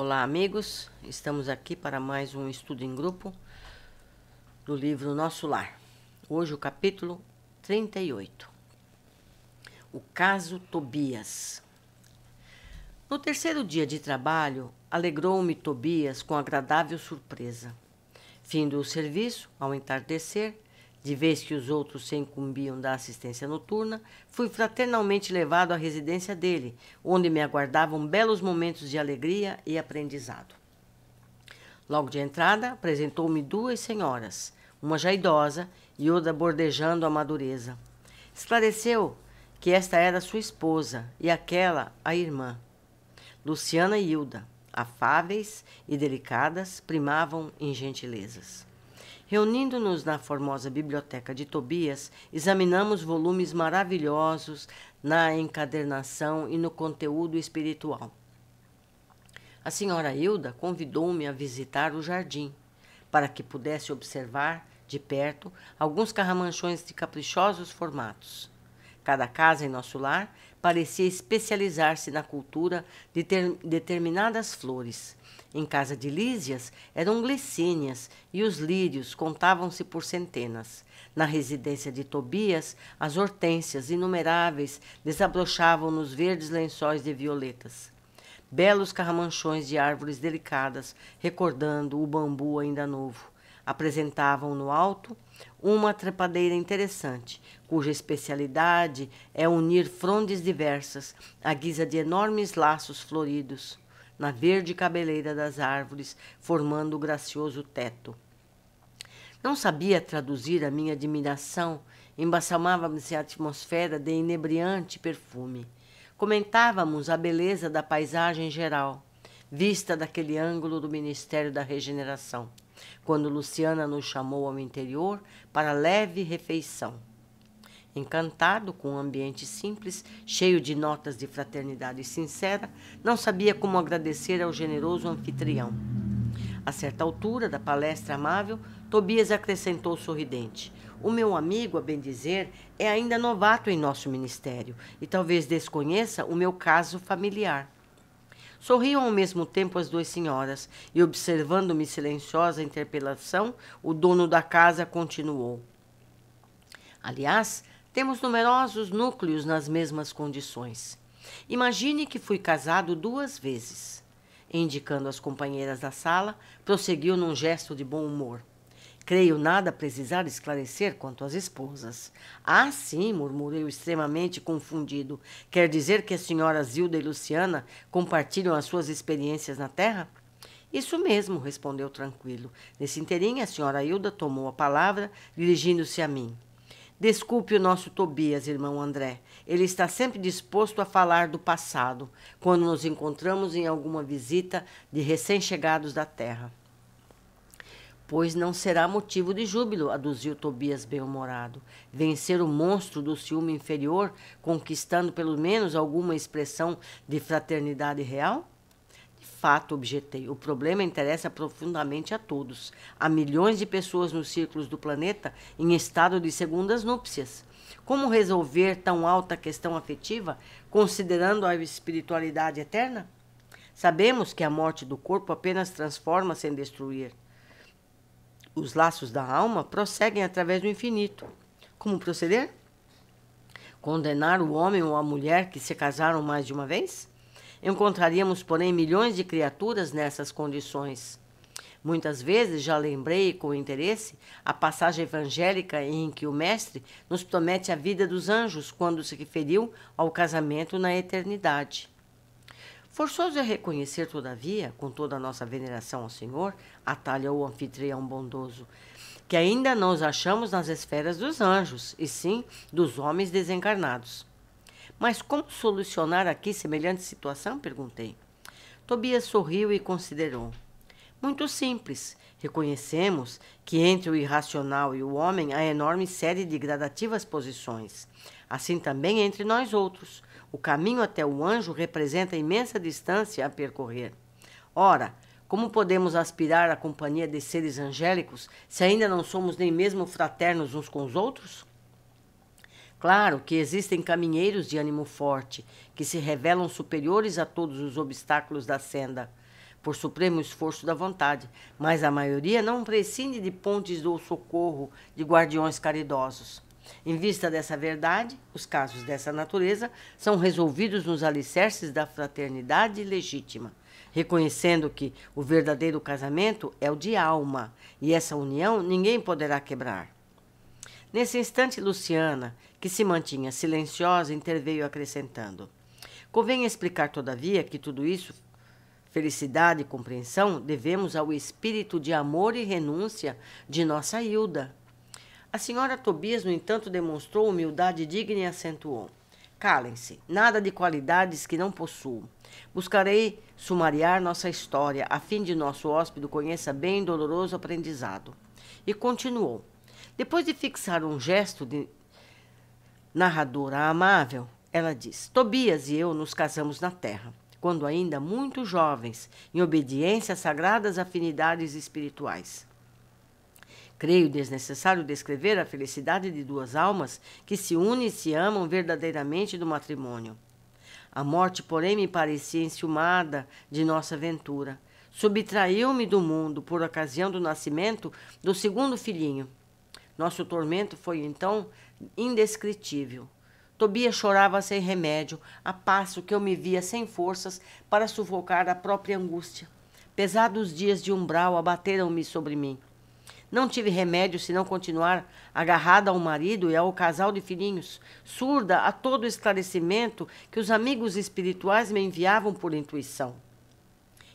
Olá, amigos. Estamos aqui para mais um estudo em grupo do livro Nosso Lar. Hoje o capítulo 38. O caso Tobias. No terceiro dia de trabalho, alegrou-me Tobias com agradável surpresa. Findo o serviço, ao entardecer, de vez que os outros se incumbiam da assistência noturna, fui fraternalmente levado à residência dele, onde me aguardavam belos momentos de alegria e aprendizado. Logo de entrada, apresentou-me duas senhoras, uma já idosa e outra bordejando a madureza. Esclareceu que esta era sua esposa e aquela a irmã. Luciana e Hilda, afáveis e delicadas, primavam em gentilezas. Reunindo-nos na formosa biblioteca de Tobias, examinamos volumes maravilhosos na encadernação e no conteúdo espiritual. A senhora Hilda convidou-me a visitar o jardim, para que pudesse observar, de perto, alguns carramanchões de caprichosos formatos. Cada casa em nosso lar parecia especializar-se na cultura de determinadas flores. Em casa de Lísias eram glicínias e os lírios contavam-se por centenas. Na residência de Tobias, as hortênsias inumeráveis desabrochavam nos verdes lençóis de violetas. Belos carramanchões de árvores delicadas, recordando o bambu ainda novo, apresentavam no alto uma trepadeira interessante, cuja especialidade é unir frondes diversas à guisa de enormes laços floridos na verde cabeleira das árvores, formando o gracioso teto. Não sabia traduzir a minha admiração, embalsamava-me a atmosfera de inebriante perfume. Comentávamos a beleza da paisagem geral, vista daquele ângulo do Ministério da Regeneração, quando Luciana nos chamou ao interior para leve refeição. Encantado com um ambiente simples, cheio de notas de fraternidade sincera, não sabia como agradecer ao generoso anfitrião. A certa altura da palestra amável, Tobias acrescentou sorridente: O meu amigo, a bem dizer, é ainda novato em nosso ministério e talvez desconheça o meu caso familiar. Sorriam ao mesmo tempo as duas senhoras e, observando-me silenciosa interpelação, o dono da casa continuou: Aliás, temos numerosos núcleos nas mesmas condições. Imagine que fui casado duas vezes. Indicando as companheiras da sala, prosseguiu num gesto de bom humor. Creio nada precisar esclarecer quanto às esposas. Ah, sim, murmurei extremamente confundido. Quer dizer que as senhoras Zilda e Luciana compartilham as suas experiências na Terra? Isso mesmo, respondeu tranquilo. Nesse inteirinho, a senhora Hilda tomou a palavra, dirigindo-se a mim. Desculpe o nosso Tobias, irmão André. Ele está sempre disposto a falar do passado, quando nos encontramos em alguma visita de recém-chegados da terra. Pois não será motivo de júbilo, aduziu Tobias bem-humorado. Vencer o monstro do ciúme inferior, conquistando pelo menos alguma expressão de fraternidade real? fato objetei. O problema interessa profundamente a todos. Há milhões de pessoas nos círculos do planeta em estado de segundas núpcias. Como resolver tão alta questão afetiva, considerando a espiritualidade eterna? Sabemos que a morte do corpo apenas transforma sem destruir. Os laços da alma prosseguem através do infinito. Como proceder? Condenar o homem ou a mulher que se casaram mais de uma vez? Encontraríamos, porém, milhões de criaturas nessas condições. Muitas vezes já lembrei com interesse a passagem evangélica em que o Mestre nos promete a vida dos anjos quando se referiu ao casamento na eternidade. Forçoso é reconhecer, todavia, com toda a nossa veneração ao Senhor, atalhou o anfitrião bondoso, que ainda não os achamos nas esferas dos anjos, e sim dos homens desencarnados. Mas como solucionar aqui semelhante situação? perguntei. Tobias sorriu e considerou. Muito simples. Reconhecemos que entre o irracional e o homem há enorme série de gradativas posições. Assim também entre nós outros. O caminho até o anjo representa imensa distância a percorrer. Ora, como podemos aspirar à companhia de seres angélicos se ainda não somos nem mesmo fraternos uns com os outros? Claro que existem caminheiros de ânimo forte, que se revelam superiores a todos os obstáculos da senda, por supremo esforço da vontade, mas a maioria não prescinde de pontes ou socorro de guardiões caridosos. Em vista dessa verdade, os casos dessa natureza são resolvidos nos alicerces da fraternidade legítima, reconhecendo que o verdadeiro casamento é o de alma e essa união ninguém poderá quebrar. Nesse instante, Luciana, que se mantinha silenciosa, interveio acrescentando: Convém explicar, todavia, que tudo isso, felicidade e compreensão, devemos ao espírito de amor e renúncia de nossa Hilda. A senhora Tobias, no entanto, demonstrou humildade digna e acentuou: Calem-se, nada de qualidades que não possuo. Buscarei sumariar nossa história, a fim de nosso hóspede conheça bem doloroso aprendizado. E continuou. Depois de fixar um gesto de narradora amável, ela diz: Tobias e eu nos casamos na terra, quando ainda muito jovens, em obediência a sagradas afinidades espirituais. Creio desnecessário descrever a felicidade de duas almas que se unem e se amam verdadeiramente do matrimônio. A morte, porém, me parecia enciumada de nossa aventura. Subtraiu-me do mundo por ocasião do nascimento do segundo filhinho. Nosso tormento foi então indescritível. Tobias chorava sem remédio, a passo que eu me via sem forças para sufocar a própria angústia. Pesados dias de umbral abateram-me sobre mim. Não tive remédio senão continuar agarrada ao marido e ao casal de filhinhos, surda a todo o esclarecimento que os amigos espirituais me enviavam por intuição.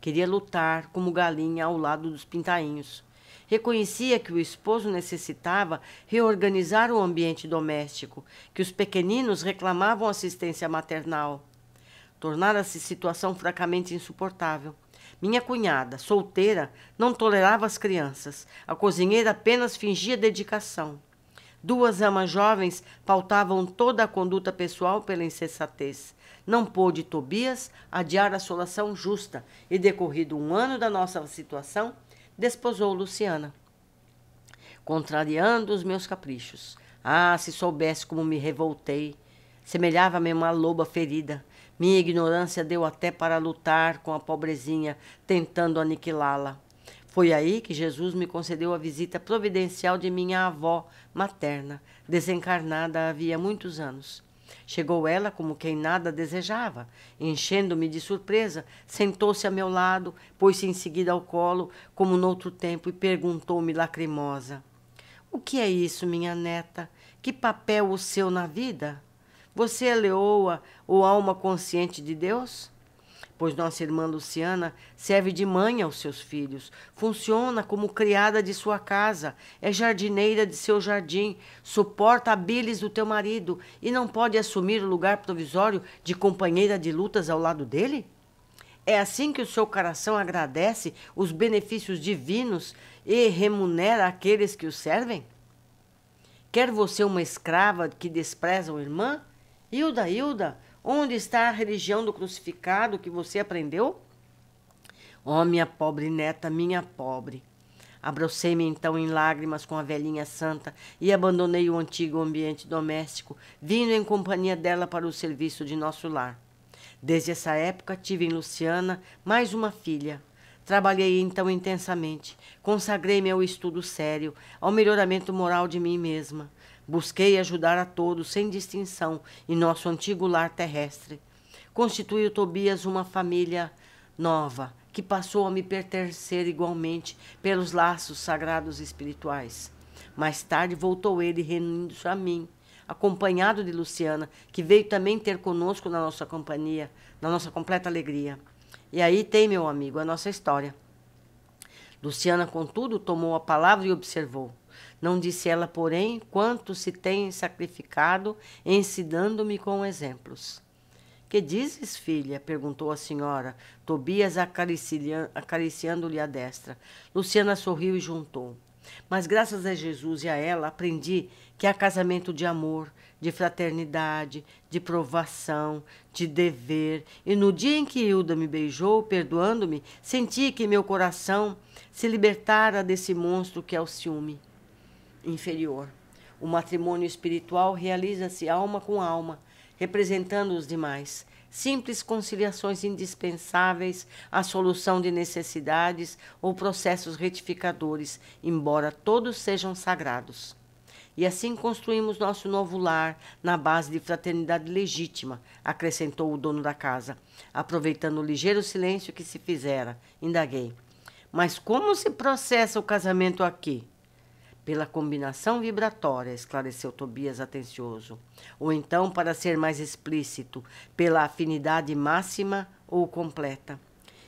Queria lutar como galinha ao lado dos pintainhos. Reconhecia que o esposo necessitava reorganizar o ambiente doméstico, que os pequeninos reclamavam assistência maternal. Tornara-se situação fracamente insuportável. Minha cunhada, solteira, não tolerava as crianças. A cozinheira apenas fingia dedicação. Duas amas jovens pautavam toda a conduta pessoal pela insensatez. Não pôde Tobias adiar a solução justa, e decorrido um ano da nossa situação, desposou Luciana, contrariando os meus caprichos. Ah, se soubesse como me revoltei! Semelhava-me uma loba ferida. Minha ignorância deu até para lutar com a pobrezinha, tentando aniquilá-la. Foi aí que Jesus me concedeu a visita providencial de minha avó materna, desencarnada havia muitos anos. Chegou ela, como quem nada desejava, enchendo-me de surpresa, sentou-se a meu lado, pôs-se em seguida ao colo, como noutro tempo, e perguntou-me lacrimosa: O que é isso, minha neta? Que papel o seu na vida? Você é leoa ou alma consciente de Deus? pois nossa irmã Luciana serve de mãe aos seus filhos, funciona como criada de sua casa, é jardineira de seu jardim, suporta a bilis do teu marido e não pode assumir o lugar provisório de companheira de lutas ao lado dele? É assim que o seu coração agradece os benefícios divinos e remunera aqueles que o servem? Quer você uma escrava que despreza uma irmã? Hilda, Hilda, Onde está a religião do crucificado que você aprendeu? Ó, oh, minha pobre neta, minha pobre. Abrocei-me então em lágrimas com a velhinha santa e abandonei o antigo ambiente doméstico, vindo em companhia dela para o serviço de nosso lar. Desde essa época tive em Luciana mais uma filha. Trabalhei então intensamente, consagrei-me ao estudo sério, ao melhoramento moral de mim mesma. Busquei ajudar a todos, sem distinção, em nosso antigo lar terrestre. Constituiu Tobias uma família nova, que passou a me pertencer igualmente pelos laços sagrados espirituais. Mais tarde voltou ele reunindo-se a mim, acompanhado de Luciana, que veio também ter conosco na nossa companhia, na nossa completa alegria. E aí tem, meu amigo, a nossa história. Luciana, contudo, tomou a palavra e observou. Não disse ela, porém, quanto se tem sacrificado, ensinando-me com exemplos. Que dizes, filha? perguntou a senhora, Tobias acariciando-lhe a destra. Luciana sorriu e juntou. Mas graças a Jesus e a ela aprendi que há casamento de amor, de fraternidade, de provação, de dever. E no dia em que Hilda me beijou, perdoando-me, senti que meu coração se libertara desse monstro que é o ciúme inferior. O matrimônio espiritual realiza-se alma com alma, representando os demais. Simples conciliações indispensáveis à solução de necessidades ou processos retificadores, embora todos sejam sagrados. E assim construímos nosso novo lar na base de fraternidade legítima, acrescentou o dono da casa, aproveitando o ligeiro silêncio que se fizera. Indaguei. Mas como se processa o casamento aqui? pela combinação vibratória, esclareceu Tobias atencioso. Ou então, para ser mais explícito, pela afinidade máxima ou completa.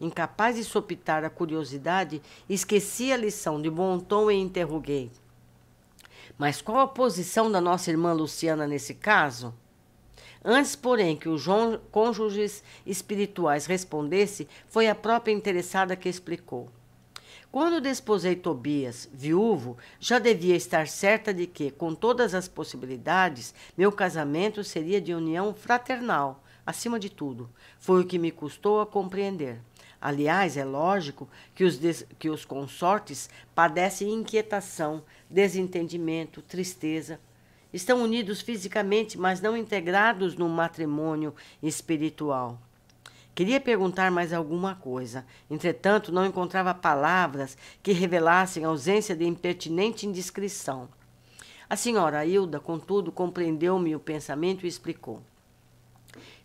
Incapaz de sopitar a curiosidade, esqueci a lição de bom tom e interroguei. Mas qual a posição da nossa irmã Luciana nesse caso? Antes, porém, que os cônjuges espirituais respondesse, foi a própria interessada que explicou. Quando desposei Tobias, viúvo, já devia estar certa de que, com todas as possibilidades, meu casamento seria de união fraternal, acima de tudo. Foi o que me custou a compreender. Aliás, é lógico que os, des, que os consortes padecem inquietação, desentendimento, tristeza. Estão unidos fisicamente, mas não integrados no matrimônio espiritual. Queria perguntar mais alguma coisa, entretanto não encontrava palavras que revelassem ausência de impertinente indiscrição. A senhora Hilda, contudo, compreendeu-me o pensamento e explicou.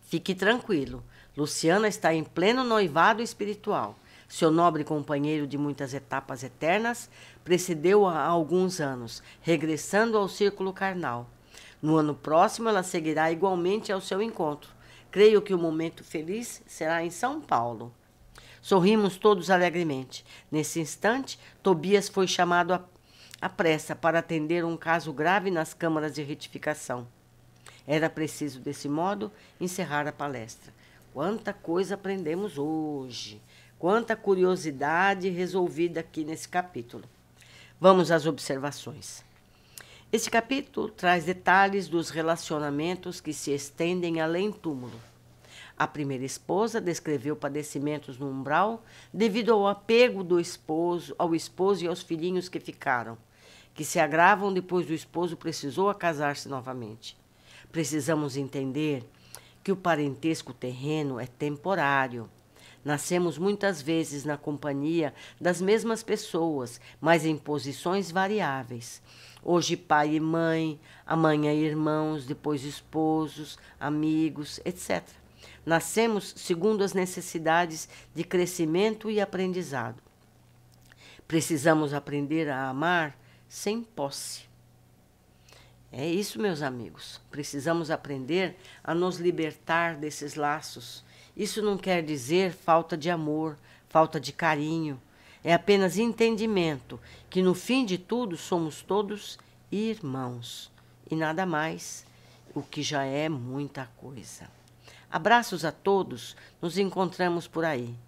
Fique tranquilo, Luciana está em pleno noivado espiritual. Seu nobre companheiro de muitas etapas eternas precedeu-a há alguns anos, regressando ao círculo carnal. No ano próximo, ela seguirá igualmente ao seu encontro Creio que o momento feliz será em São Paulo. Sorrimos todos alegremente. Nesse instante, Tobias foi chamado à, pressa para atender um caso grave nas câmaras de retificação. Era preciso, desse modo, encerrar a palestra. Quanta coisa aprendemos hoje! Quanta curiosidade resolvida aqui nesse capítulo. Vamos às observações. Este capítulo traz detalhes dos relacionamentos que se estendem além túmulo. A primeira esposa descreveu padecimentos no umbral devido ao apego do esposo, ao esposo e aos filhinhos que ficaram, que se agravam depois do esposo precisou casar-se novamente. Precisamos entender que o parentesco terreno é temporário Nascemos muitas vezes na companhia das mesmas pessoas, mas em posições variáveis. Hoje, pai e mãe, amanhã, irmãos, depois, esposos, amigos, etc. Nascemos segundo as necessidades de crescimento e aprendizado. Precisamos aprender a amar sem posse. É isso, meus amigos. Precisamos aprender a nos libertar desses laços isso não quer dizer falta de amor, falta de carinho. É apenas entendimento que no fim de tudo somos todos irmãos e nada mais, o que já é muita coisa. Abraços a todos, nos encontramos por aí.